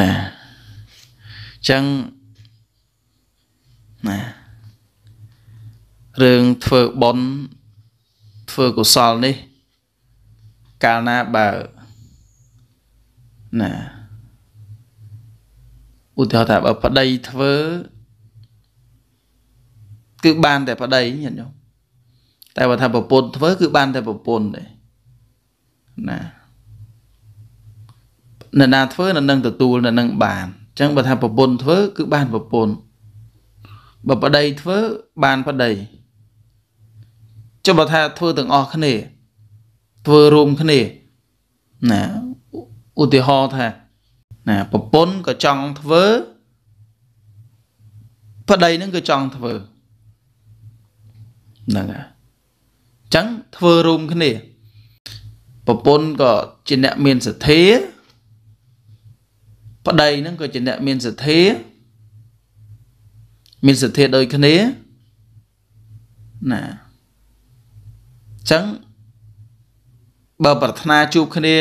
ណាចឹងណារឿងធ្វើបុណ្យធ្វើកុសលនេះកាលណាបើណាឧទាហរណ៍ថាបើប្តីធ្វើគឺបានតែប្តីញាតិញោមតែបើថាប្រពន្ធធ្វើគឺបានតែប្រពន្ធទេណាអ្នកណាធ្វើអ្នកនឹងទទួលអ្នកនឹងបានអញ្ចឹងបើថាប្រពន្ធធ្វើគឺបានប្រពន្ធបើប្តីធ្វើបានប្តីចុះបើថាធ្វើទាំងអស់គ្នាធ្វើរួមគ្នាណាឧទាហរណ៍ថាណាប្រពន្ធក៏ចង់ធ្វើប្តីនឹងក៏ចង់ធ្វើហ្នឹងហើយអញ្ចឹងធ្វើរួមគ្នាប្រពន្ធក៏ជាអ្នកមានសទ្ធាប្តីហ្នឹងក៏ជាអ្នកមានសទ្ធាមានសទ្ធាដូចគ្នាណាអញ្ចឹងបើប្រាថ្នាជួបគ្នា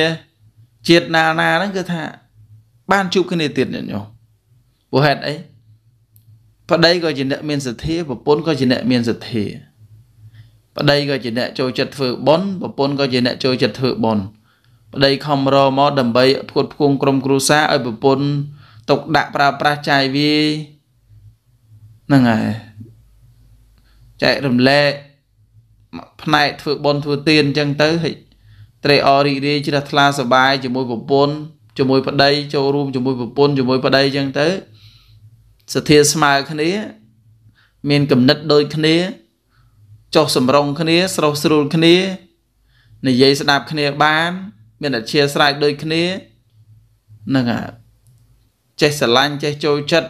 ជាតិណាណាហ្នឹងគឺថាបានជួបគ្នាទៀតញោមព្រោះហេតុអីប្តីក៏ជាអ្នកមានសទ្ធាប្រពន្ធក៏ជាអ្នកមានសទ្ធាប្តីក៏ជាអ្នកចូលចិត្តធ្វើបុណ្យប្រពន្ធក៏ជាអ្នកចូលចិត្តធ្វើបុណ្យប្តីខំរមកដើម្បីផ្គត់ផ្គង់ក្រុមគ្រួសារឲ្យប្រពន្ធຕົកដាក់ប្រើប្រាស់ចាយវាយហ្នឹងហើយចែករំលែកផ្នែកធ្វើបន់ធ្វើទៀនអញ្ចឹងទៅហិត្រេកអររីករាយជ្រះថ្លាសប្បាយជាមួយប្រពន្ធជាមួយប្តីចូលរួមជាមួយប្រពន្ធជាមួយប្តីអញ្ចឹងទៅសទ្ធាស្មើគ្នា មានគំនិតដូចគ្នាចុះសម្រងគ្នាស្រស់ស្រួលគ្នានិយាយស្ដាប់គ្នាបានមានអធិស្ស្រ័យដូចគ្នានឹងចេះស្រឡាញ់ចេះចូលចិត្ត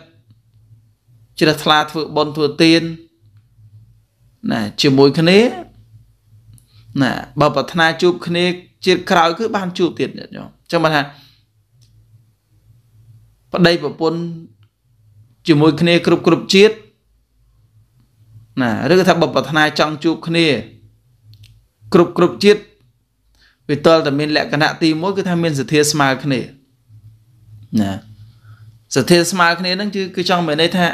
ជ្រះថ្លាធ្វើបុណ្យធ្វើទានណាជាមួយគ្នាណាបើប្រាថ្នាជួបគ្នាជាតិក្រោយគឺបានជួបទៀតញាតិញោមអញ្ចឹងបានថាប្តីប្រពន្ធជាមួយគ្នាគ្រប់គ្រប់ជាតិណាឬក៏ថាបើប្រាថ្នាចង់ជួបគ្នាគ្រប់គ្រប់ជាតិវាតលតែមានលក្ខណៈទី1គឺថាមានសទ្ធាស្មើគ្នាណាសទ្ធាស្មើគ្នានឹងគឺគឺចង់មានន័យថា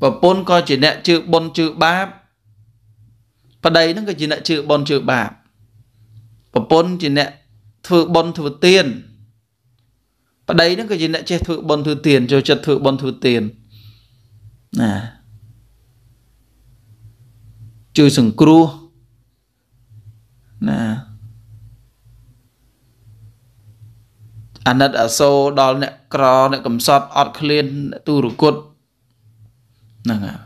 ប្រពន្ធក៏ជាអ្នកជឿបុណ្យជឿបាបប្តីនឹងក៏ជាអ្នកជឿបុណ្យជឿបាបប្រពន្ធជាអ្នកធ្វើបុណ្យធ្វើទានប្តីនឹងក៏ជាអ្នកចេះធ្វើបុណ្យធ្វើទានចូលចិត្តធ្វើបុណ្យធ្វើទានណាជួយសង្គ្រោះណាអាណិតអាសូរដល់អ្នកក្រអ្នកកំសត់អត់ឃ្លានទូរគុតហ្នឹងហើយ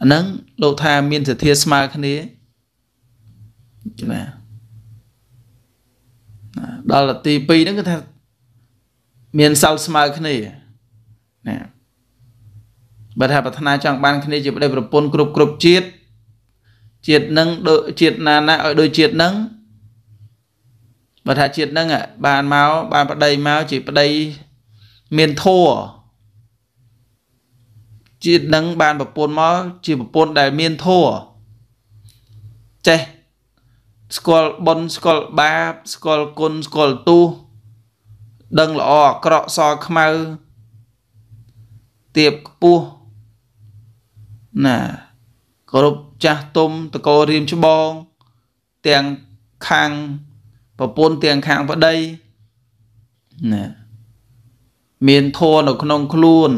អាហ្នឹងលោកថាមានសទ្ធាស្មើគ្នាណាដល់ទី2ហ្នឹងគឺថាមានសោស្មើគ្នាណាបើថាប្រាថ្នាចង់បាន គ្នាជាប្តីប្រពន្ធគ្រប់គ្រប់ជាតិជាតិនឹងដូចជាតិណាណាឲ្យដូចជាតិនឹងបើថាជាតិហ្នឹងបានមកបាន ប្តីមកជាប្តីមានធัวជាតិហ្នឹងបានប្រពន្ធមកជាប្រពន្ធដែលមានធัวចេះស្គាល់បុណ្យស្គាល់បាបស្គាល់គុណស្គាល់ទោសដឹងល្អអាក្រក់សខ្មៅទៀបខ្ពស់ណាគោរពចាស់ទុំតកោរៀមច្បង ទាំងខាងប្រពន្ធទាំងខាងប្តីណាមានធម៌នៅក្នុងខ្លួន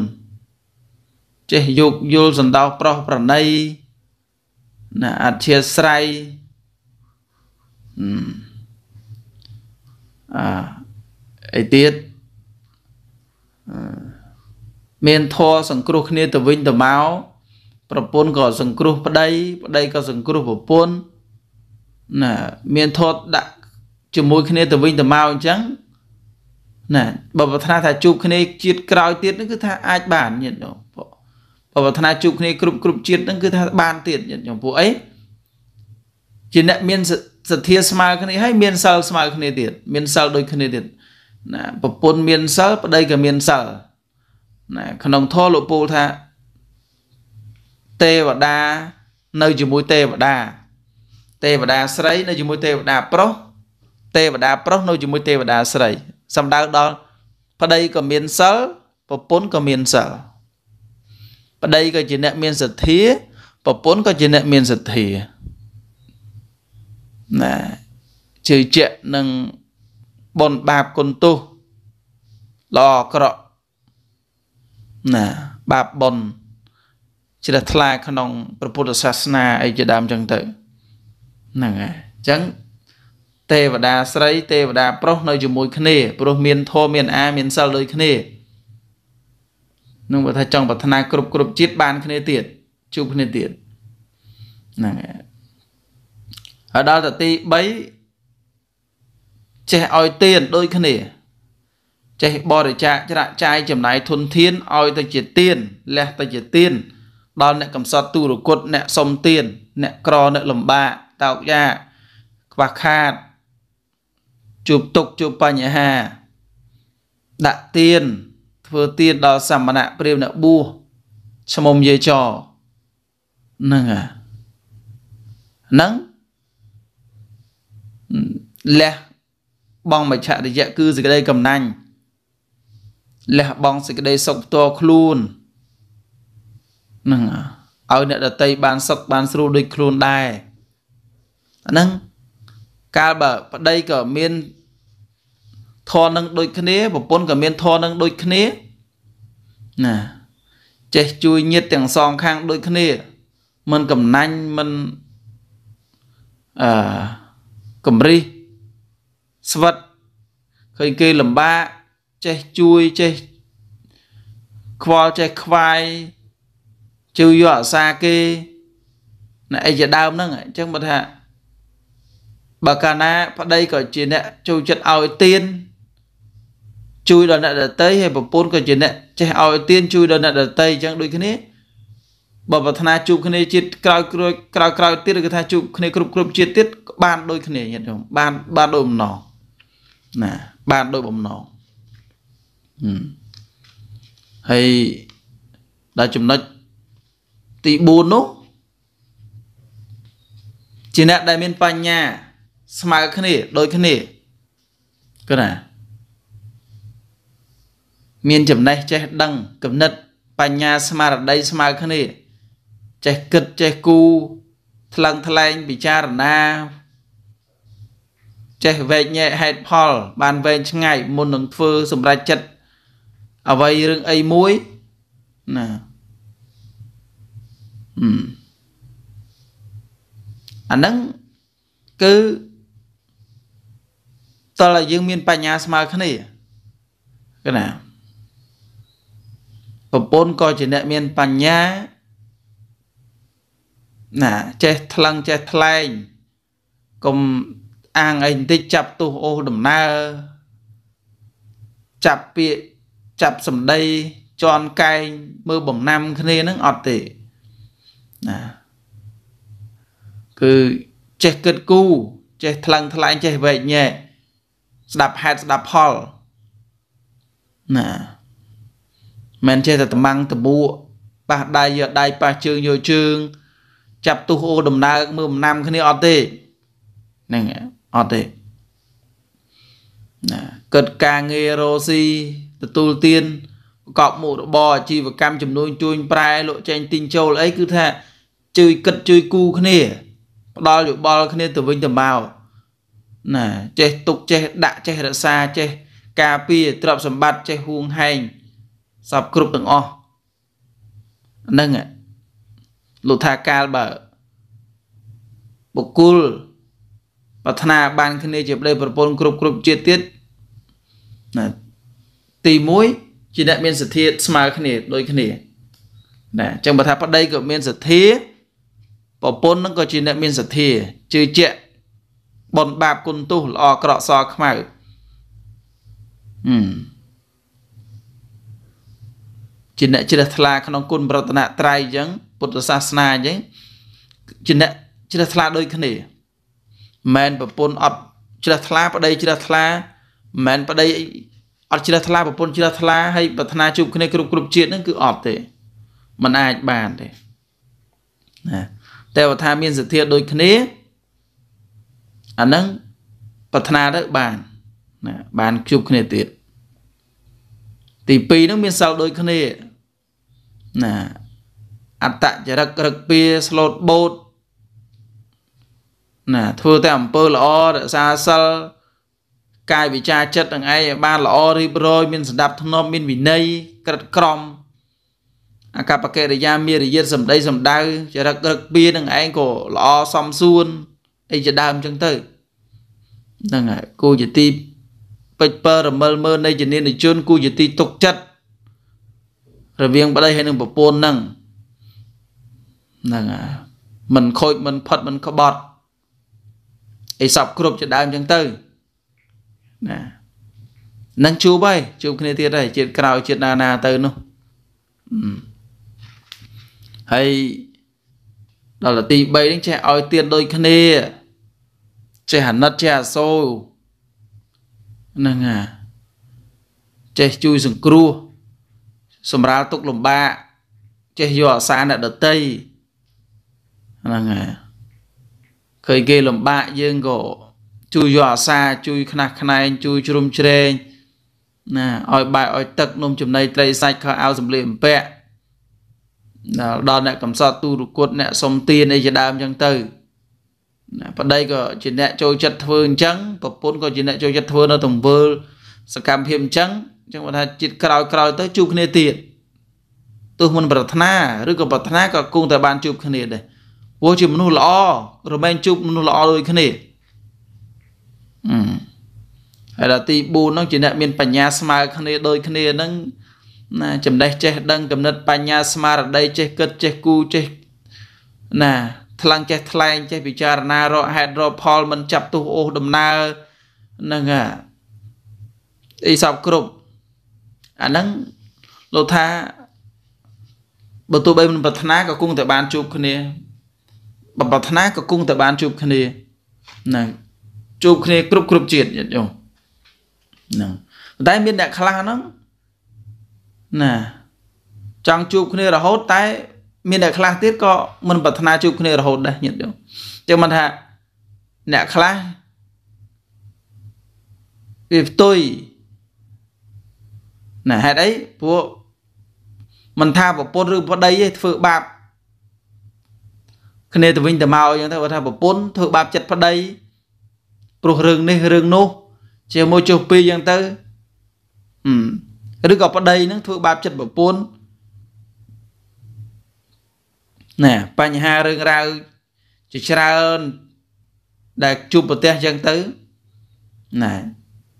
ចេះយោគយល់សន្តោសប្រោះប្រណីណាអធិស្រ័យអឺអីទៀតមានធរសង្គ្រោះគ្នា ទៅវិញទៅមកប្រពន្ធក៏សង្គ្រោះប្តី ប្តីក៏សង្គ្រោះប្រពន្ធណាមានធរដាក់ជាមួយគ្នាទៅវិញទៅមកអញ្ចឹងណាបើប្រាថ្នាថាជួបគ្នាជាតិក្រោយទៀតហ្នឹងគឺថាអាចបានញាតិញោមពួកបើប្រាថ្នាជួបគ្នាគ្រប់គ្រប់ជាតិហ្នឹងគឺថាបានទៀតញាតិញោមពួកអីជាអ្នកមានសទ្ធាស្មើគ្នាហើយមានសិលស្មើគ្នាទៀតមានសិលដូចគ្នាទៀតណាប្រពន្ធមានសិលប្តីក៏មានសិលណាក្នុងធម៌លោកពូលថាទេវតានៅជាមួយទេវតាទេវតាស្រី នៅជាមួយ ទេវតាប្រុសទេវតាប្រុសនៅជាមួយទេវតាស្រីសំដៅដល់ប្តីក៏មានសិលប្រពន្ធក៏មានសិលប្តីក៏ជាអ្នកមានសទ្ធាប្រពន្ធក៏ជាអ្នកមានសទ្ធាណាជឿជាក់នឹងបុណ្យបាបគុណទោសល្អអាក្រក់ណាបាបបុណ្យជ្រះថ្លាក្នុងព្រះពុទ្ធសាសនាអីជាដើមចឹងទៅហ្នឹងហើយអញ្ចឹងទេវតាស្រីទេវតាប្រុសនៅជាមួយគ្នាព្រោះមានធម៌មាន អាមានសិលដូចគ្នានឹងបើថាចង់ប្រាថ្នាគ្រប់គ្រប់ជាតិបានគ្នាទៀតជួបគ្នាទៀតហ្នឹងហើយដល់ទៅទី3ចេះឲ្យទានដូចគ្នាចេះបរិច្ចាគច្រាក់ចាយចំណាយធនធានឲ្យទៅជាទានលះទៅជាទានដល់អ្នកកំសត់ទូរគុតអ្នកសុំទានអ្នកក្រអ្នកលំបាកតោកយ៉ាខ្វះខាតជួបទុកជួបបញ្ហាដាក់ទៀនធ្វើទៀនដល់សមណៈព្រាមអ្នកបួសឈ្មុំយាយចហ្នឹងហ្នឹងលះបងមច្ឆរិយៈគឺសេចក្តីកំណាញ់លះបងសេចក្តីសុខផ្ទាល់ខ្លួនហ្នឹងឲ្យអ្នកដតីបានសុខបានស្រួលដូចខ្លួនដែរអាហ្នឹងកាលបើប្តីក៏មានធននឹងដូចគ្នាប្រពន្ធក៏មានធននឹងដូចគ្នាណាចេះជួយញាតទាំងសងខាងដូចគ្នាមិនកំណាញ់មិនអឺកំរិះស្វិតឃើញគេលំបាកចេះជួយចេះខ្វល់ចេះខ្វាយជួយយកអាសាគេណាអីជាដើមហ្នឹងអញ្ចឹងបើថាបើកាលណាប្តីក៏ជាអ្នកចូលចិត្តឲ្យទៀនជួយដល់អ្នកដតីហើយប្រពន្ធក៏ជាអ្នកចេះឲ្យទៀនជួយដល់អ្នកដតីអញ្ចឹងដូចគ្នាបើប្រាថ្នាជួបគ្នាជាតិក្រោយក្រោយក្រោយក្រោយទៀតឬក៏ថាជួបគ្នាគ្រប់គ្រប់ជាតិទៀតបានដូចគ្នាញាតិញោមបានបានដូចបំណងណាបានដូចបំណងហើយដល់ចំណុចទី4នោះជាអ្នកដែលមានបញ្ញាស្មើគ្នាដូចគ្នាគាត់ណា មានចំណេះចេះដឹងគំនិតបញ្ញាស្មារតីស្មើគ្នាចេះគិតចេះគូថ្លឹងថ្លែងពិចារណាចេះវែកញែកហេតុផល បានវែងឆ្ងាយមុននឹងធ្វើសម្រេចចិត្តអ្វីរឿងអីមួយណាអាហ្នឹងគឺតើយើងមានបញ្ញាស្មើគ្នាគណាប្រពន្ធក៏ជាអ្នកមានបញ្ញាណាចេះថ្លឹងចេះថ្លែងកុំអាងអីបន្តិចចាប់ទោសអូសដំណើរចាប់ពាក្យចាប់សម្ដីជន់កែងមើលបំណាំគ្នានឹងអត់ទេណាគឺចេះគិតគូរចេះថ្លឹងថ្លែងចេះវែកញែកស្ដាប់ហេតុស្ដាប់ផលណាមិនចេះតែត្មាំងតបួប៉ះដៃយកដៃប៉ះជើងយកជើងចាប់ទុះអូដំណើកមើលដំណាំគ្នាអត់ទេហ្នឹងអត់ទេណាកិត្តការងាររោស៊ីទទួលទានប្រកបមុខរបរអាជីវកម្មចំនួនជួញប្រែ លក់ចែងទិញចូលអីគឺថាជួយគិតជួយគូគ្នាផ្ដល់យោបល់គ្នាទៅវិញទៅមកណាចេះទុកចេះដាក់ចេះរក្សាចេះ ការពារទ្រព្យសម្បត្តិចេះហួងហែងសពគ្រប់ទាំងអស់ហ្នឹងលោកថាកាលបើបុគ្គលប្រាថ្នាបានគ្នាជាប្តីប្រពន្ធគ្រប់គ្រប់ជាតិទៀតណាទី1ជាអ្នកមានសទ្ធាស្មើគ្នាដូចគ្នាណាអញ្ចឹងបើថាប្តីក៏មានសទ្ធាប្រពន្ធនឹងក៏ជាអ្នកមានសទ្ធាជឿជាក់បនបាបគុណទោសល្អក្រក់សខ្មៅហឹមជាអ្នកជ្រះថ្លាក្នុងគុណប្រតនត្រ័យអញ្ចឹងពុទ្ធសាសនាអញ្ចឹងជាអ្នកជ្រះថ្លាដូចគ្នាមិនប្រពន្ធអត់ជ្រះថ្លាប្តីជ្រះថ្លាមិនប្តីអត់ជ្រះថ្លាប្រពន្ធជ្រះថ្លាហើយប្រាថ្នាជួបគ្នាគ្រប់គ្រប់ជាតិហ្នឹងគឺអត់ទេมันអាចបានទេណាតែបើថាមានសទ្ធាដូចគ្នាអាហ្នឹងប្រាថ្នាទៅបានណាបានជួបគ្នាទៀតទី2ហ្នឹងមានសិលដូចគ្នា ណាអត្តចរិតក្រឹកពីស្លូតបូតណាធ្វើតែអំពើល្អរក្សាសិលកាយវិចារចិត្តទាំងឯងឲ្យបាន ល្អរៀបរយមានស្ដាប់ធ្នាប់មានវិន័យក្រិតក្រមអកប្បកិរិយាមេរយាទសម្ដីសម្ដៅចរិតក្រឹកពីនឹងឯងក៏ល្អសំសួនអីជាដើមចឹងទៅហ្នឹងហើយគូជាទីពេចពើរមិលមើលនៃជំនាញជនគូជាទីទុកចិត្តរវាងប្តីហើយនឹងប្រពន្ធហ្នឹងហ្នឹងហើយមិនខូចមិនផុតមិនក្បត់អីសពគ្រប់ជាដើមចឹងទៅណានឹងជួបហើយជួបគ្នាទៀតហើយជាតិក្រោយជាតិណាណាទៅនោះហើយដល់ទី3នេះចេះឲ្យទៀតដូចគ្នាចេះអាណិតចេះអាសូរហ្នឹងណាចេះជួយសង្គ្រោះសម្រាលទុកលំបាកចេះយកអាសាអ្នកដតីហ្នឹងហើយឃើញគេលំបាកយើងក៏ជួយយកអាសាជួយខ្នះខ្នែងជួយជ្រុំជ្រែងណាឲ្យបាយឲ្យទឹកនំចំណីត្រីសាច់ខោអាវសម្លៀកបំពាក់ដល់ដល់អ្នកកំសត់ទូរគុតអ្នកសុំទានអីជាដើមចឹងទៅណាប្តីក៏ជាអ្នកចូលចិត្តធ្វើអញ្ចឹងប្រពន្ធក៏ជាអ្នកចូលចិត្តធ្វើនៅ ទង្វើសកម្មភាពអញ្ចឹងអញ្ចឹងបើថាចិត្តក្រោយក្រោយទៅជួបគ្នាទៀតទោះមិនប្រាថ្នាឬក៏ប្រាថ្នាក៏គង់តែបានជួបគ្នាដែរព្រោះជាមនុស្សល្អរមែងជួបមនុស្សល្អដូចគ្នាហើយដល់ទី4ហ្នឹងជាអ្នកមានបញ្ញាស្មើគ្នាដូចគ្នាហ្នឹងណាចំណេះចេះ ដឹងគំនិតបញ្ញាស្មារតីចេះគិតចេះគូចេះណាថ្លឹងចេះថ្លែងចេះពិចារណារកហេតុរកផលមិនចាប់ទុះអូសដំណើរនឹងអីសពគ្រប់អាហ្នឹងលោកថាបើទោះបីមិនប្រាថ្នាក៏គង់តែបានជួបគ្នាបើប្រាថ្នាក៏គង់តែបានជួបគ្នាហ្នឹងជួបគ្នាគ្រប់គ្រប់ជាតិយល់យល់ហ្នឹងតែមានអ្នកខ្លះហ្នឹងណាចង់ជួបគ្នារហូតតែមានអ្នកខ្លះទៀតក៏មិនប្រាថ្នាជួបគ្នារហូតដែរញាតិយល់ចឹងមិនថាអ្នកខ្លះវាផ្ទុយណាហេតុអីពួកមិនថាប្រពន្ធឬប្តីទេធ្វើបាបគ្នាទៅវិញទៅមកអញ្ចឹងទៅគាត់ថាប្រពន្ធធ្វើបាបចិត្តប្តីព្រោះរឿងនេះរឿងនោះជាមួយចុះពីអញ្ចឹងទៅឬក៏ប្តីនឹងធ្វើបាបចិត្តប្រពន្ធណាបញ្ហារឿងរ៉ាវជាច្រើនដែលជួបប្រទេសអញ្ចឹងទៅណាអ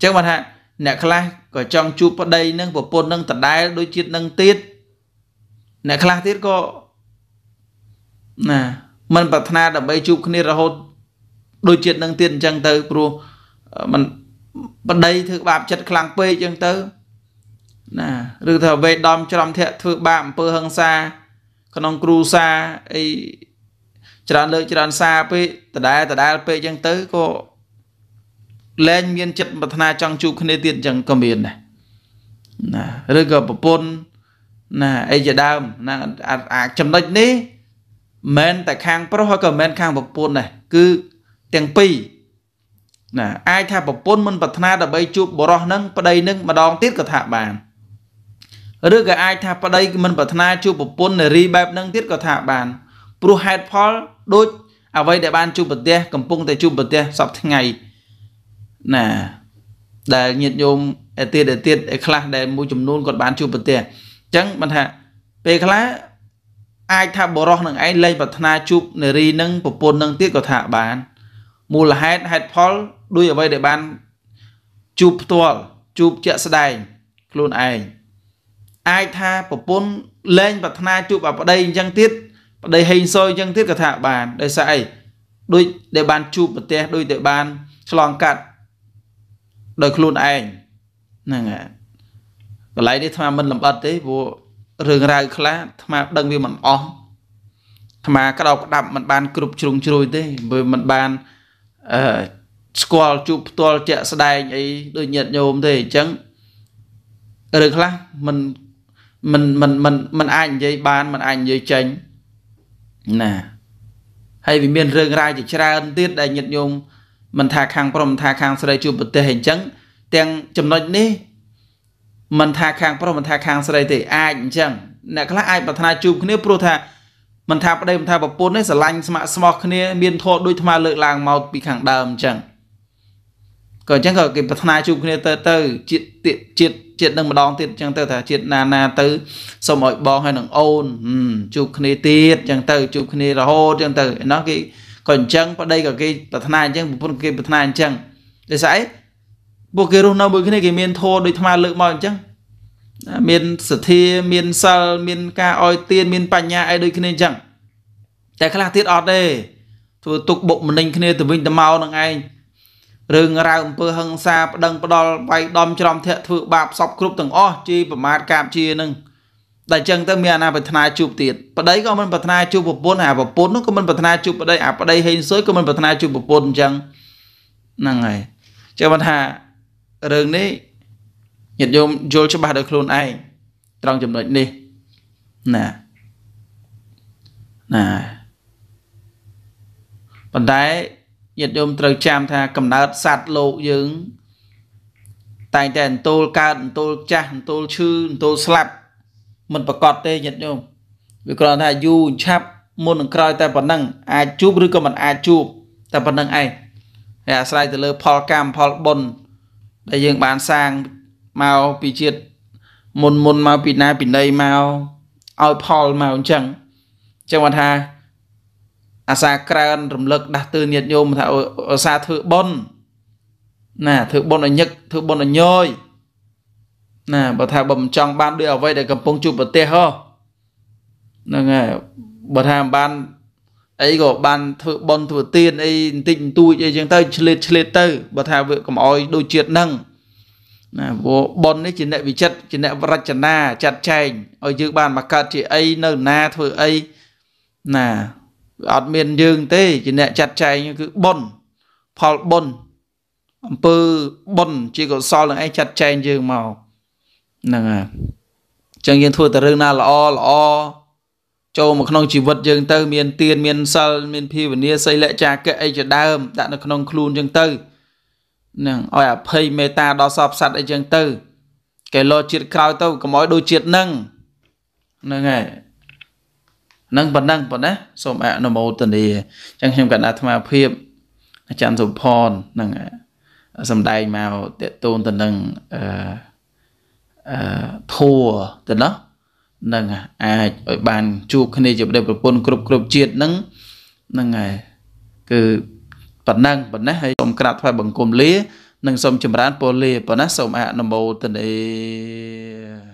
ញ្ចឹងបានថាអ្នកខ្លះក៏ចង់ជួបប្តីនឹងប្រពន្ធនឹងដដែល ដូចជាតិនឹងទៀតអ្នកខ្លះទៀតក៏ណាមិនប្រាថ្នា ដើម្បីជួបគ្នារហូត ដូចជាតិនឹងទៀតអញ្ចឹងទៅ ព្រោះมันប្តីធ្វើបាបចិត្តខ្លាំងពេកអញ្ចឹងទៅណាឬថាវេដំ ច្រំធាក់ធ្វើបាបអំពើហិង្សាក្នុងគ្រូសាអីច្រើនលើកច្រើនសារពេកដដែលដដែលពេកអញ្ចឹងទៅក៏លែងមាន ចិត្តប្រាថ្នាចង់ជួបគ្នាទៀតអញ្ចឹងក៏មានដែរណាឬក៏ប្រពន្ធណាអីជាដើមណាអាចំណុចនេះមិនតែខាងប្រុសហើយក៏មិនខាងប្រពន្ធដែរគឺទាំងពីរណាអាចថាប្រពន្ធមិនប្រាថ្នាដើម្បីជួបបរោះនឹងប្តីនឹងម្ដងទៀតក៏ថាបានឬក៏អាចថាប្តីមិនប្រាថ្នាជួបប្រពន្ធនារីបែបហ្នឹងទៀតក៏ថាបានព្រោះហេតុផល ដូច អ្វីដែលបានជួបប្រទេសកំពុងតែជួបប្រទេសសពថ្ងៃណាដែលញាតិញោមឯទៀតឯទៀតឯខ្លះដែលមួយចំនួនគាត់បានជួបប្រទេសអញ្ចឹងមិនថាពេលខ្លះអាចថាបរោះនឹងឯងលែងប្រាថ្នាជួបនារីនឹងប្រពន្ធនឹងទៀតក៏ថាបាន មូលហេតុហេតុផលដូចអ្វីដែលបានជួបផ្ទាល់ជួបជាក់ស្ដែងខ្លួនឯងអាចថាប្រពន្ធលែងប្រាថ្នាជួបអាប្តីអញ្ចឹងទៀតប្តីហេងសយអញ្ចឹងទៀតក៏ថាបានដោយសារអីដូចដែលបានជួបប្រទេសដូចដែលបានឆ្លងកាត់ដោយខ្លួនឯងហ្នឹងហើយកន្លែងនេះអាត្មាមិនលម្អិតទេព្រោះរឿងរ៉ាវខ្លះអាត្មា ដឹងវាមិនអស់អាត្មាក្តោបក្តាប់មិនបានគ្រប់ជ្រុងជ្រោយទេវាមិនបានអឺស្គាល់ជួបផ្ទាល់ជាក់ស្ដែងអីដូចញាតញោមទេអញ្ចឹងរឿងខ្លះមិនមិនមិនមិនមិនអាចនិយាយបានមិនអាចនិយាយចេញណាហើយវាមានរឿងរ៉ាវជាច្រើនទៀតដែលញាតិញោមមិនថាខាងប្រុសមិនថាខាងស្រីជួបប្រទេសអញ្ចឹងទាំងចំណុចនេះ មិនថាខាងប្រុសមិនថាខាងស្រីទេអាចអញ្ចឹងអ្នកខ្លះអាចប្រាថ្នាជួបគ្នាព្រោះថាមិនថាប្តីមិនថាប្រពន្ធនេះស្រឡាញ់ស្ម័គ្រស្មោះគ្នា មានធម៌ដូចថ្មលើកឡើងមកពីខាងដើមអញ្ចឹងក៏អញ្ចឹងក៏គេប្រាថ្នាជួបគ្នាទៅទៅជាតិជាតិជាតិនឹងម្ដងទៀតអញ្ចឹងទៅថាជាតិណាណាទៅសូមឲ្យបងហើយនឹងអូនជួបគ្នាទៀតអញ្ចឹងទៅជួបគ្នារហូតអញ្ចឹងទៅឯណោះគេក៏អញ្ចឹងប្តីក៏គេ ប្រាថ្នាអញ្ចឹងប្រពន្ធគេប្រាថ្នាអញ្ចឹងដូចស្អីពួកគេរស់នៅមួយគ្នាគេមានធម៌ដូចថ្មលើកមកអញ្ចឹងមានសទ្ធាមានសិលមានការអោយទានមានបញ្ញាអីដូចគ្នាអញ្ចឹងតែខ្លះទៀតអត់ទេធ្វើទុកបុកម្នេញគ្នាទៅវិញទៅមកនឹងឯងរឿងរ៉ាវអំពើហិង្សាប្តឹងផ្ដាល់វាយដំច្រំធាក់ធ្វើបាបសពគ្រប់ទាំងអស់ជាប្រមាថកាបជានឹងតែអញ្ចឹងទៅមានអាណាប្រាថ្នាជួបទៀតប្តីក៏មិនប្រាថ្នាជួបប្រពន្ធអាប្រពន្ធនោះក៏មិនប្រាថ្នាជួបប្តីអាប្តីហេងសួយក៏មិនប្រាថ្នាជួបប្រពន្ធអញ្ចឹងហ្នឹងហើយចឹងបានថារឿងនេះញាតិញោមយល់ច្បាស់ដោយខ្លួនឯងត្រង់ចំណុចនេះណាណាប៉ុន្តែញាតិញោមត្រូវចាំថាកំណើតសัตว์លោកយើងតែងតែអន្ទោលកើតអន្ទោលចាស់អន្ទោលឈឺអន្ទោលស្លាប់មិនប្រកបទេញាតិញោមវាគ្រាន់ថាយូរឆាប់មុននឹងក្រោយតែប៉ុណ្ណឹងអាចជួបឬក៏មិនអាចជួបតែប៉ុណ្ណឹងឯងហើយអាស្រ័យទៅលើផលកម្មផលបុណ្យដែលយើងបានសាងមកពីជាតិមុនមុនមកពីណាពីណីមកឲ្យផលមកអញ្ចឹងអញ្ចឹងគាត់ថាអាសាក្រើនរំលឹកដាស់តឿនញាតិញោមថាអាសាធ្វើបុណ្យណាធ្វើបុណ្យឲ្យញឹកធ្វើបុណ្យឲ្យញយណាបើថាបើមិនចង់បានដូចអ្វីដែលកំពុងជួបប្រទេសហ៎ហ្នឹងហើយបើថាមិនបានអីក៏បានធ្វើបន់ធ្វើទៀនអីបន្តិចបន្តួចអីចឹងទៅឆ្លៀតឆ្លៀតទៅបើថាវាកំអយដូចជាតិហ្នឹងណាព្រោះបន់នេះជាអ្នកវិចិត្រជាអ្នករចនាចាត់ចែងឲ្យយើងបានមកកើតជាអីនៅណាធ្វើអីណាអត់មានយើងទេជាអ្នកចាត់ចែងគឺបុណ្យផលបុណ្យអំពើបុណ្យជាកុសលនឹងឯងចាត់ចែងយើងមកហ្នឹងហើយអញ្ចឹងយើងធ្វើតែរឿងណាល្អល្អចូលមកក្នុងជីវិតយើងទៅ មានទានមានសិលមានភាវនាសីលៈចាកៈអីជាដើម ដាក់នៅក្នុងខ្លួនយើងទៅហ្នឹងឲ្យអភ័យមេត្តាដល់សពសัตว์អីចឹងទៅកែលោជាតិក្រោយទៅកុំឲ្យដូចជាតិហ្នឹងហ្នឹងហើយនឹងប៉ុណ្ណឹងប៉ុណ្ណាសូមអនុមោទនាអញ្ចឹងខ្ញុំកណ្ដាអាត្មាភាពអាចារ្យសុផននឹងសំដែងមកតេតូនទៅនឹងអឺអឺធัวទៅណោះនឹងអាចឲ្យបានជួបគ្នាជាប្តីប្រពន្ធគ្រប់គ្រប់ជាតិនឹងនឹងហើយគឺប៉ុណ្ណឹងប៉ុណ្ណេះហើយសូមក្រាបថ្វាយបង្គំលានិងសូមចម្រើនពរលាប៉ុណ្ណេះសូមអនុមោទនា